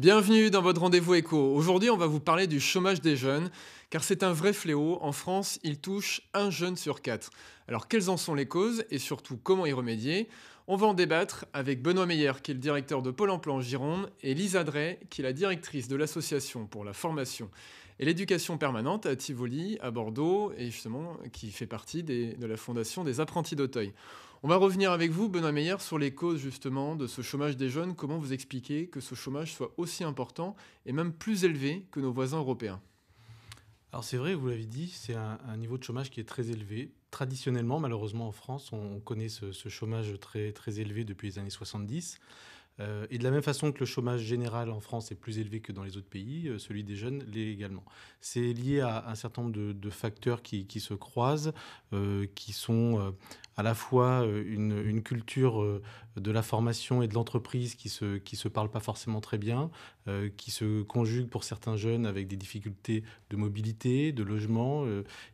Bienvenue dans votre rendez-vous éco. Aujourd'hui, on va vous parler du chômage des jeunes, car c'est un vrai fléau. En France, il touche un jeune sur quatre. Alors, quelles en sont les causes et surtout comment y remédier On va en débattre avec Benoît Meyer, qui est le directeur de Pôle emploi en Gironde, et Lisa Drey, qui est la directrice de l'Association pour la formation et l'éducation permanente à Tivoli, à Bordeaux, et justement qui fait partie de la fondation des apprentis d'Auteuil. On va revenir avec vous, Benoît Meyer, sur les causes justement de ce chômage des jeunes. Comment vous expliquez que ce chômage soit aussi important et même plus élevé que nos voisins européens alors c'est vrai, vous l'avez dit, c'est un, niveau de chômage qui est très élevé. Traditionnellement, malheureusement en France, on, connaît ce, chômage très, très élevé depuis les années 70. Euh, et de la même façon que le chômage général en France est plus élevé que dans les autres pays, euh, celui des jeunes l'est également. C'est lié à un certain nombre de, facteurs qui, se croisent, euh, qui sont à la fois euh, une, culture euh, de la formation et de l'entreprise qui se, qui se parle pas forcément très bien, euh, qui se conjugue pour certains jeunes avec des difficultés de mobilité, de logement,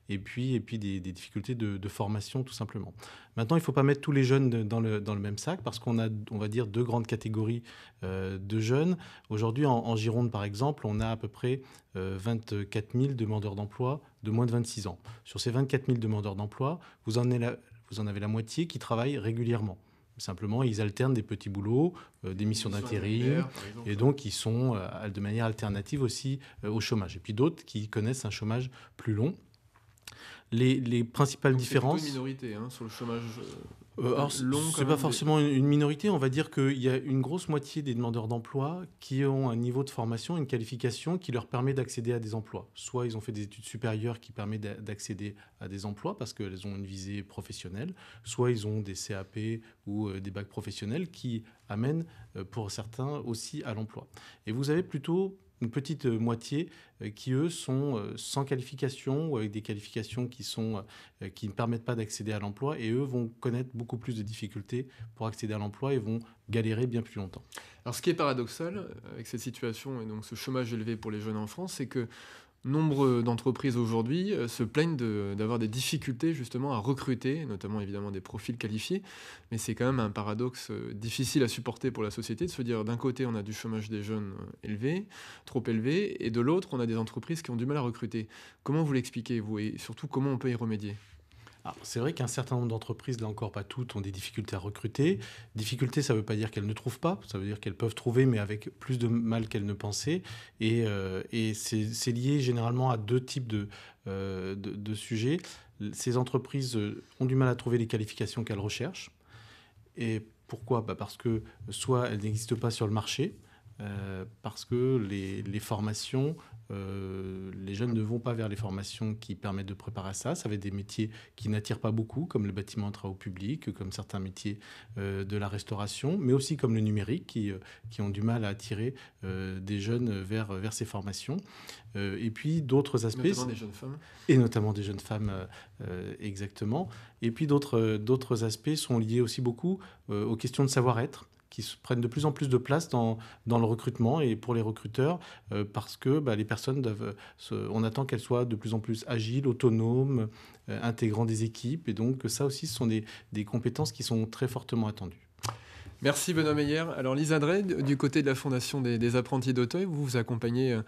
et puis, et puis des, difficultés de, formation tout simplement. Maintenant, il ne faut pas mettre tous les jeunes dans, le, même sac parce qu'on a, on va dire, deux grandes catégories de jeunes. Aujourd'hui, en, Gironde, par exemple, on a à peu près 24 000 demandeurs d'emploi de moins de 26 ans. Sur ces 24 000 demandeurs d'emploi, vous en avez la, vous en avez la moitié qui travaillent régulièrement. Simplement, ils alternent des petits boulots, euh, des missions d'intérim, et donc ils sont euh, de manière alternative aussi euh, au chômage. Et puis d'autres qui connaissent un chômage plus long. Les, principales différences. C'est une minorité hein, sur le chômage euh, euh, ce n'est pas forcément une minorité. On va dire qu'il y a une grosse moitié des demandeurs d'emploi qui ont un niveau de formation, une qualification qui leur permet d'accéder à des emplois. Soit ils ont fait des études supérieures qui permettent d'accéder à des emplois parce qu'elles ont une visée professionnelle. Soit ils ont des CAP ou euh, des bacs professionnels qui amènent pour certains aussi à l'emploi. Et vous avez plutôt une petite euh, moitié euh, qui, eux, sont euh, sans qualification ou avec des qualifications qui, sont, qui ne permettent pas d'accéder à l'emploi et eux vont connaître beaucoup plus de difficultés pour accéder à l'emploi et vont galérer bien plus longtemps. Alors ce qui est paradoxal avec cette situation et donc ce chômage élevé pour les jeunes en France, c'est que nombre d'entreprises aujourd'hui euh, se plaignent d'avoir des difficultés justement à recruter, notamment évidemment des profils qualifiés, mais c'est quand même un paradoxe euh, difficile à supporter pour la société de se dire d'un côté on a du chômage des jeunes euh, élevé, trop élevé, et de l'autre on a des entreprises qui ont du mal à recruter. Comment vous l'expliquez vous et surtout comment on peut y remédier c'est vrai qu'un certain nombre d'entreprises, là encore pas toutes, ont des difficultés à recruter. Difficulté, ça ne veut pas dire qu'elles ne trouvent pas, ça veut dire qu'elles peuvent trouver, mais avec plus de mal qu'elles ne pensaient. Et, euh, c'est lié généralement à deux types de, euh, sujets. Ces entreprises euh, ont du mal à trouver les qualifications qu'elles recherchent. Et pourquoi bah, Parce que soit elles n'existent pas sur le marché, euh, parce que les, formations, euh, les jeunes ne vont pas vers les formations qui permettent de préparer à ça. Ça va être des métiers qui n'attirent pas beaucoup, comme le bâtiment de travaux publics, comme certains métiers euh, de la restauration, mais aussi comme le numérique, qui, ont du mal à attirer des jeunes vers, vers ces formations. et puis d'autres aspects. Notamment des jeunes femmes. Et notamment des jeunes femmes, exactement. Et puis d'autres aspects sont liés aussi beaucoup aux questions de savoir-être qui prennent de plus en plus de place dans, dans le recrutement et pour les recruteurs, euh, parce que bah, les personnes doivent, euh, on attend qu'elles soient de plus en plus agiles, autonomes, euh, intégrant des équipes. Et donc ça aussi, ce sont des, des compétences qui sont très fortement attendues. Merci Benoît Meyer. Alors Lisa Drey, du côté de la Fondation des, apprentis d'Auteuil, vous vous accompagnez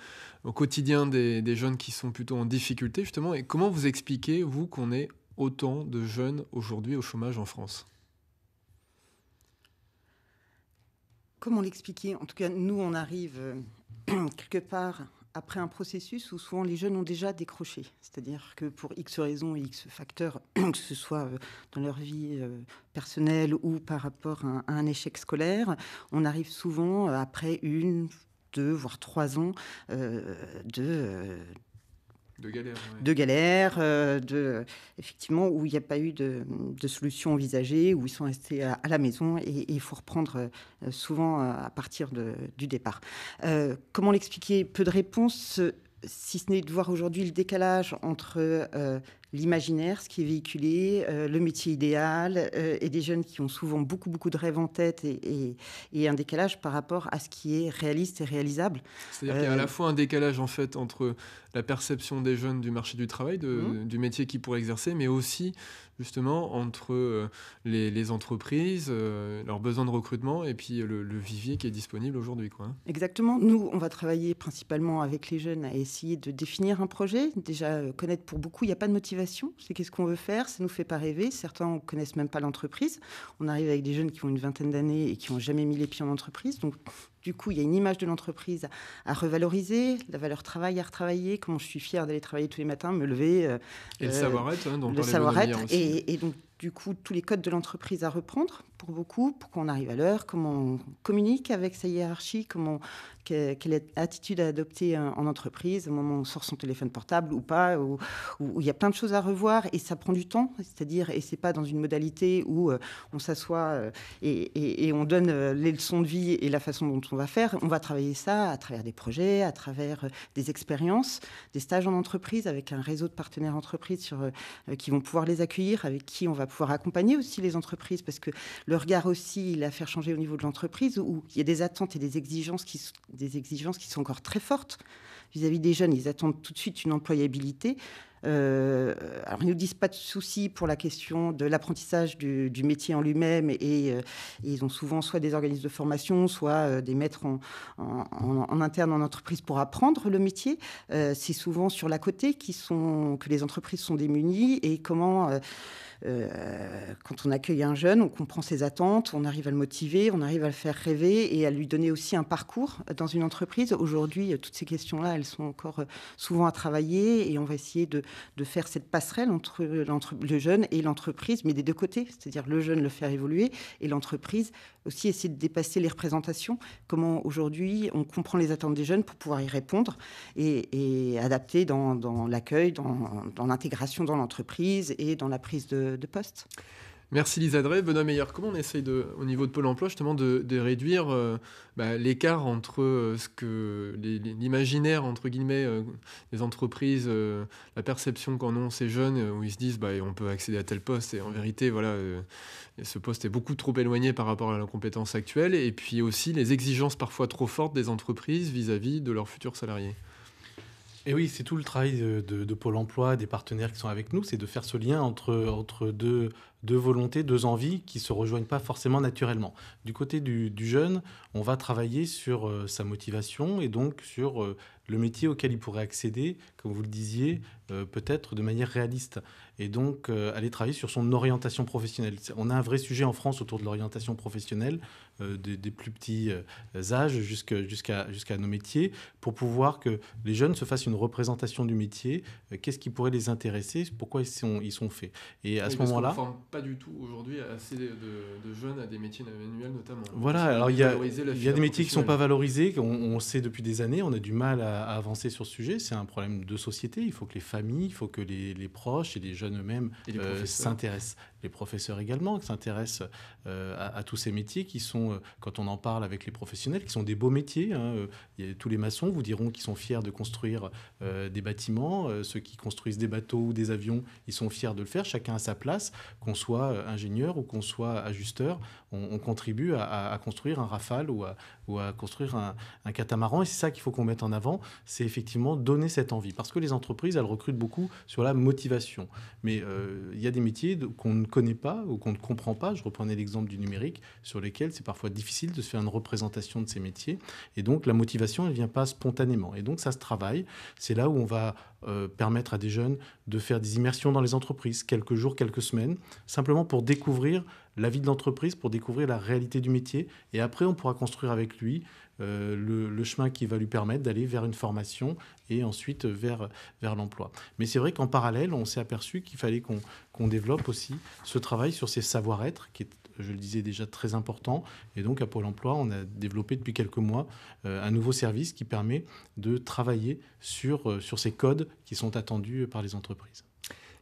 au quotidien des, des, jeunes qui sont plutôt en difficulté justement. Et comment vous expliquez, vous, qu'on ait autant de jeunes aujourd'hui au chômage en France comment l'expliquer En tout cas, nous, on arrive euh, quelque part après un processus où souvent les jeunes ont déjà décroché. C'est-à-dire que pour X raisons et X facteurs, que ce soit euh, dans leur vie euh, personnelle ou par rapport à un, échec scolaire, on arrive souvent après une, deux, voire trois ans de, de galères, euh, De effectivement, où il n'y a pas eu de, de, solution envisagée, où ils sont restés à, la maison et il faut reprendre euh, souvent euh, à partir du départ. comment l'expliquer Peu de réponses, si ce n'est de voir aujourd'hui le décalage entre l'imaginaire, ce qui est véhiculé, euh, le métier idéal, euh, et des jeunes qui ont souvent beaucoup, beaucoup de rêves en tête et, un décalage par rapport à ce qui est réaliste et réalisable. C'est-à-dire qu'il y a à euh, la fois un décalage en fait entre la perception des jeunes du marché du travail, mhm. du métier qu'ils pourraient exercer, mais aussi justement entre les, entreprises, leurs besoins de recrutement et puis le, vivier qui est disponible aujourd'hui. Quoi. Hein. Exactement. Nous, on va travailler principalement avec les jeunes à essayer de définir un projet. Déjà, connaître pour beaucoup, il n'y a pas de motivation c'est qu'est-ce qu'on veut faire, ça nous fait pas rêver. Certains ne connaissent même pas l'entreprise. On arrive avec des jeunes qui ont une vingtaine d'années et qui ont jamais mis les pieds en entreprise. Donc, du coup, il y a une image de l'entreprise à revaloriser, la valeur travail à retravailler, comment je suis fière d'aller travailler tous les matins, me lever. Euh, et le euh, savoir-être, hein, Le savoir-être. Et, et donc, du coup, tous les codes de l'entreprise à reprendre pour beaucoup, pour qu'on arrive à l'heure, comment on communique avec sa hiérarchie, comment, quelle attitude à adopter euh, en entreprise au moment où on sort son téléphone portable ou pas, où, il y a plein de choses à revoir et ça prend du temps, c'est-à-dire, et c'est pas dans une modalité où euh, on s'assoit euh, et, on donne les leçons de vie et la façon dont on va faire, on va travailler ça à travers des projets, à travers des expériences, des stages en entreprise avec un réseau de partenaires entreprises sur, qui vont pouvoir les accueillir, avec qui on va pouvoir accompagner aussi les entreprises parce que le regard aussi, la faire changer au niveau de l'entreprise, où il y a des attentes et des exigences qui, qui sont encore très fortes vis à -vis des jeunes. Ils attendent tout de suite une employabilité. Euh, alors, ils nous disent pas de soucis pour la question de l'apprentissage du, métier en lui-même, et, euh, ils ont souvent soit des organismes de formation, soit euh, des maîtres en, interne en entreprise pour apprendre le métier. c'est souvent sur la côté qui sont, que les entreprises sont démunies et comment. quand on accueille un jeune, on comprend ses attentes, on arrive à le motiver, on arrive à le faire rêver et à lui donner aussi un parcours dans une entreprise. Aujourd'hui, toutes ces questions-là, elles sont encore souvent à travailler et on va essayer de, de faire cette passerelle entre, le jeune et l'entreprise, mais des deux côtés, c'est-à-dire le jeune le faire évoluer et l'entreprise aussi essayer de dépasser les représentations, comment aujourd'hui on comprend les attentes des jeunes pour pouvoir y répondre et, adapter dans, l'accueil, dans l'intégration dans l'entreprise et dans la prise de poste. Merci Lisa Drey. Benoît Meyer, comment on essaye de, au niveau de Pôle emploi justement de, réduire euh, bah, l'écart entre euh, ce que l'imaginaire entre guillemets euh, des entreprises, la perception qu'en ont ces jeunes où ils se disent bah, on peut accéder à tel poste et en vérité voilà ce poste est beaucoup trop éloigné par rapport à la compétence actuelle et puis aussi les exigences parfois trop fortes des entreprises vis-à-vis de leurs futurs salariés. Et oui, c'est tout le travail de, Pôle emploi, des partenaires qui sont avec nous, c'est de faire ce lien entre, entre deux deux volontés, deux envies qui ne se rejoignent pas forcément naturellement. Du côté du, jeune, on va travailler sur euh, sa motivation et donc sur euh, le métier auquel il pourrait accéder, comme vous le disiez, euh, peut-être de manière réaliste. Et donc aller travailler sur son orientation professionnelle. On a un vrai sujet en France autour de l'orientation professionnelle, des, plus petits âges jusqu'à nos métiers, pour pouvoir que les jeunes se fassent une représentation du métier, qu'est-ce qui pourrait les intéresser, pourquoi ils sont, ils sont faits. Et à ce moment-là pas du tout aujourd'hui assez de, jeunes à des métiers manuels notamment. Voilà, alors il y, y, a des métiers qui ne sont pas valorisés, on, sait depuis des années, on a du mal à, avancer sur ce sujet, c'est un problème de société, il faut que les familles, il faut que les, les proches et les jeunes eux-mêmes euh, s'intéressent, les professeurs également, qui s'intéressent euh, à, tous ces métiers qui sont, euh, quand on en parle avec les professionnels, qui sont des beaux métiers, hein, tous les maçons vous diront qu'ils sont fiers de construire des bâtiments, ceux qui construisent des bateaux ou des avions, ils sont fiers de le faire, chacun à sa place, qu'on soit euh, ingénieur ou qu'on soit ajusteur, on, contribue à, construire un rafale ou à, construire un, catamaran. Et c'est ça qu'il faut qu'on mette en avant, c'est effectivement donner cette envie. Parce que les entreprises, elles recrutent beaucoup sur la motivation. Mais euh, il y a des métiers qu'on ne connaît pas ou qu'on ne comprend pas. Je reprenais l'exemple du numérique, sur lesquels c'est parfois difficile de se faire une représentation de ces métiers. Et donc la motivation, elle ne vient pas spontanément. Et donc ça se travaille. C'est là où on va euh, permettre à des jeunes de faire des immersions dans les entreprises, quelques jours, quelques semaines, simplement pour découvrir la vie de l'entreprise, pour découvrir la réalité du métier. Et après, on pourra construire avec lui euh, le, chemin qui va lui permettre d'aller vers une formation et ensuite vers, vers l'emploi. Mais c'est vrai qu'en parallèle, on s'est aperçu qu'il fallait qu'on développe aussi ce travail sur ces savoir-être qui est je le disais déjà, très important. Et donc, à Pôle emploi, on a développé depuis quelques mois euh, un nouveau service qui permet de travailler sur, euh, sur ces codes qui sont attendus par les entreprises.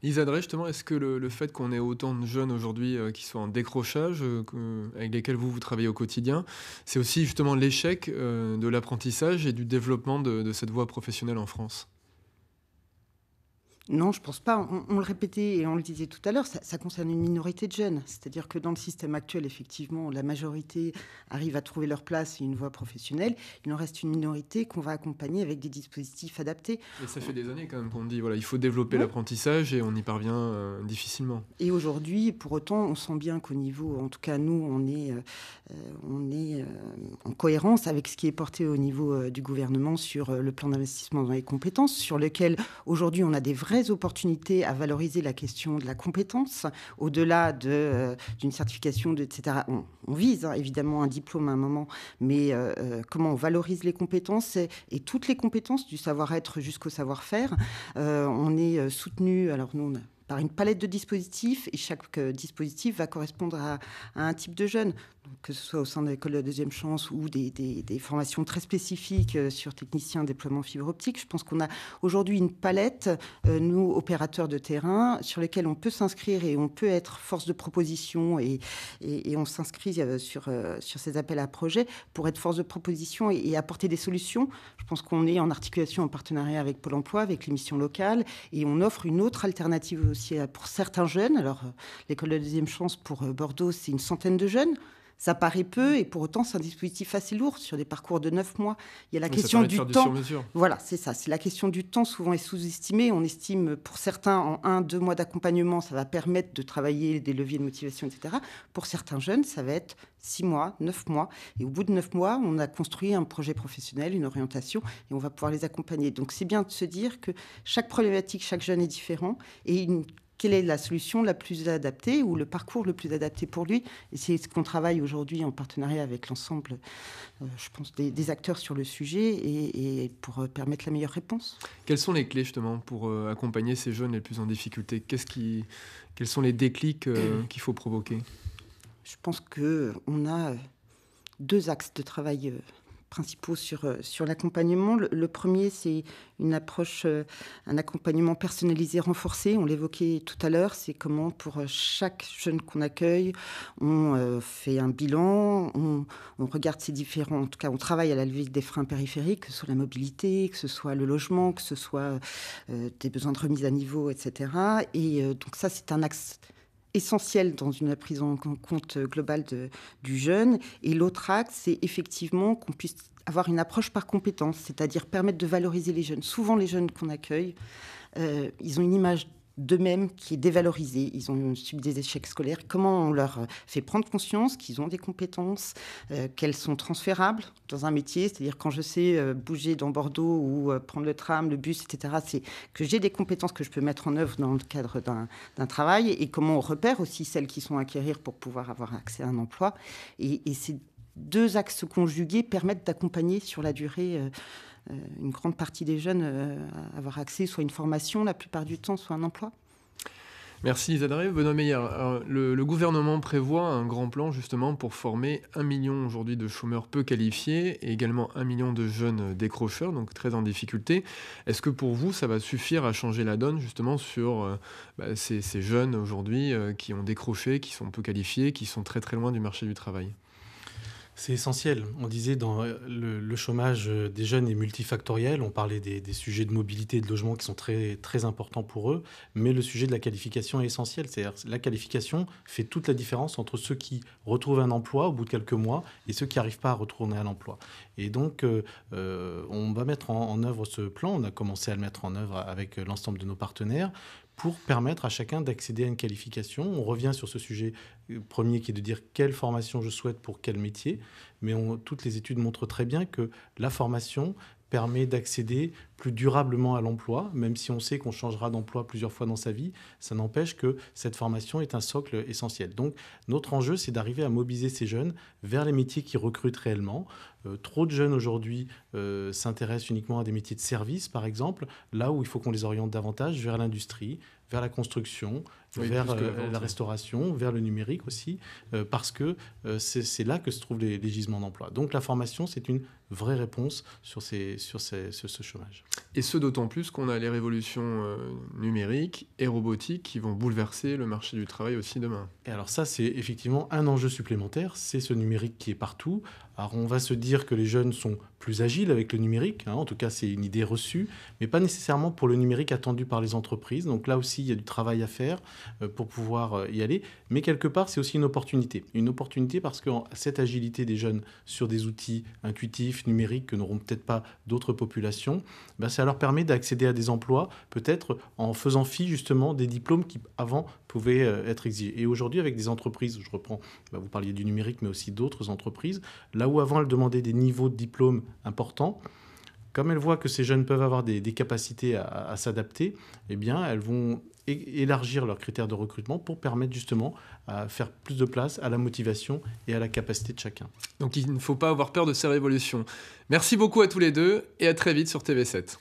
Isadré, justement, est-ce que le, fait qu'on ait autant de jeunes aujourd'hui euh, qui sont en décrochage, euh, avec lesquels vous, vous travaillez au quotidien, c'est aussi justement l'échec euh, de l'apprentissage et du développement de cette voie professionnelle en France non, je pense pas. On, le répétait et on le disait tout à l'heure, ça, concerne une minorité de jeunes. C'est-à-dire que dans le système actuel, effectivement, la majorité arrive à trouver leur place et une voie professionnelle. Il en reste une minorité qu'on va accompagner avec des dispositifs adaptés. Et ça fait des années quand même qu'on dit voilà, il faut développer l'apprentissage et on y parvient euh, difficilement. Et aujourd'hui, pour autant, on sent bien qu'au niveau, en tout cas nous, on est, euh, on est euh, en cohérence avec ce qui est porté au niveau du gouvernement sur le plan d'investissement dans les compétences, sur lequel aujourd'hui on a des vrais opportunités à valoriser la question de la compétence, au-delà d'une de, euh, d'une certification, de, etc. On, vise hein, évidemment un diplôme à un moment, mais euh, euh, comment on valorise les compétences et, toutes les compétences, du savoir-être jusqu'au savoir-faire. on est soutenu, alors nous, par une palette de dispositifs et chaque dispositif va correspondre à, un type de jeune que ce soit au sein de l'école de la deuxième chance ou des, formations très spécifiques euh, sur technicien déploiement fibre optique. Je pense qu'on a aujourd'hui une palette, euh, nous, opérateurs de terrain, sur lesquels on peut s'inscrire et on peut être force de proposition et, on s'inscrit euh, sur, ces appels à projets pour être force de proposition et, et apporter des solutions. Je pense qu'on est en articulation, en partenariat avec Pôle emploi, avec les missions locales et on offre une autre alternative aussi pour certains jeunes. Alors, l'école de la deuxième chance pour Bordeaux, c'est une centaine de jeunes. Ça paraît peu et pour autant c'est un dispositif assez lourd sur des parcours de neuf mois. Il y a la question du temps. voilà, c'est ça. C'est la question du temps souvent est sous-estimée. On estime pour certains en un, deux mois d'accompagnement, ça va permettre de travailler des leviers de motivation, etc. Pour certains jeunes, ça va être six mois, neuf mois. Et au bout de neuf mois, on a construit un projet professionnel, une orientation et on va pouvoir les accompagner. Donc c'est bien de se dire que chaque problématique, chaque jeune est différent et une quelle est la solution la plus adaptée ou le parcours le plus adapté pour lui. c'est ce qu'on travaille aujourd'hui en partenariat avec l'ensemble, euh, je pense, des, acteurs sur le sujet et, pour euh, permettre la meilleure réponse. Quelles sont les clés justement pour euh, accompagner ces jeunes les plus en difficulté qui, Quels sont les déclics qu'il faut provoquer Je pense qu'on a deux axes de travail principaux sur, euh, sur l'accompagnement. Le, premier, c'est une approche, euh, un accompagnement personnalisé renforcé. On l'évoquait tout à l'heure. C'est comment, pour euh, chaque jeune qu'on accueille, on fait un bilan, on, regarde ses différents. En tout cas, on travaille à la levée des freins périphériques, que ce soit la mobilité, que ce soit le logement, que ce soit des besoins de remise à niveau, etc. Et donc, ça, c'est un axe essentiel dans une prise en compte globale du jeune. Et l'autre axe, c'est effectivement qu'on puisse avoir une approche par compétence, c'est-à-dire permettre de valoriser les jeunes. Souvent, les jeunes qu'on accueille, euh, ils ont une image d'eux-mêmes qui est dévalorisé. Ils ont subi des échecs scolaires. Comment on leur fait prendre conscience qu'ils ont des compétences, euh, qu'elles sont transférables dans un métier C'est-à-dire quand je sais euh, bouger dans Bordeaux ou euh, prendre le tram, le bus, etc., c'est que j'ai des compétences que je peux mettre en œuvre dans le cadre d'un travail et comment on repère aussi celles qui sont à acquérir pour pouvoir avoir accès à un emploi. et ces deux axes conjugués permettent d'accompagner sur la durée euh, une grande partie des jeunes euh, avoir accès soit à une formation la plupart du temps, soit à un emploi. Merci Isadré. Benoît Meyer, euh, le, gouvernement prévoit un grand plan justement pour former un million aujourd'hui de chômeurs peu qualifiés et également un million de jeunes décrocheurs, donc très en difficulté. Est-ce que pour vous, ça va suffire à changer la donne justement sur bah, ces, jeunes aujourd'hui qui ont décroché, qui sont peu qualifiés, qui sont très très loin du marché du travail c'est essentiel. On disait dans euh, le, chômage euh, des jeunes est multifactoriel. On parlait des, des, sujets de mobilité et de logement qui sont très, très importants pour eux. Mais le sujet de la qualification est essentiel. C'est-à-dire la qualification fait toute la différence entre ceux qui retrouvent un emploi au bout de quelques mois et ceux qui n'arrivent pas à retourner à l'emploi. Et donc, euh, on va mettre en œuvre ce plan. On a commencé à le mettre en œuvre avec l'ensemble de nos partenaires pour permettre à chacun d'accéder à une qualification. On revient sur ce sujet euh, premier qui est de dire quelle formation je souhaite pour quel métier, mais toutes les études montrent très bien que la formation, permet d'accéder plus durablement à l'emploi, même si on sait qu'on changera d'emploi plusieurs fois dans sa vie, ça n'empêche que cette formation est un socle essentiel. Donc notre enjeu, c'est d'arriver à mobiliser ces jeunes vers les métiers qui recrutent réellement. Euh, trop de jeunes aujourd'hui euh, s'intéressent uniquement à des métiers de service, par exemple, là où il faut qu'on les oriente davantage vers l'industrie, vers la construction, vers la euh, restauration, vers le numérique aussi, euh, parce que euh, c'est là que se trouvent les, gisements d'emploi. Donc la formation, c'est une vraie réponse sur, ces, sur, ce chômage. Et ce d'autant plus qu'on a les révolutions numériques et robotiques qui vont bouleverser le marché du travail aussi demain. Et alors ça, c'est effectivement un enjeu supplémentaire, c'est ce numérique qui est partout. Alors on va se dire que les jeunes sont plus agiles avec le numérique, hein, en tout cas c'est une idée reçue, mais pas nécessairement pour le numérique attendu par les entreprises. Donc là aussi, il y a du travail à faire euh, pour pouvoir euh, y aller. Mais quelque part, c'est aussi une opportunité. Une opportunité parce que cette agilité des jeunes sur des outils intuitifs, numériques, que n'auront peut-être pas d'autres populations, ben, ça leur permet d'accéder à des emplois, peut-être en faisant fi justement des diplômes qui avant pouvaient euh, être exigés. Et aujourd'hui, avec des entreprises, je reprends, ben, vous parliez du numérique, mais aussi d'autres entreprises, là où avant elles demandaient des niveaux de diplômes importants, comme elles voient que ces jeunes peuvent avoir des, capacités à, s'adapter, eh bien, elles vont élargir leurs critères de recrutement pour permettre justement à faire plus de place à la motivation et à la capacité de chacun. Donc il ne faut pas avoir peur de ces révolutions. Merci beaucoup à tous les deux et à très vite sur TV7.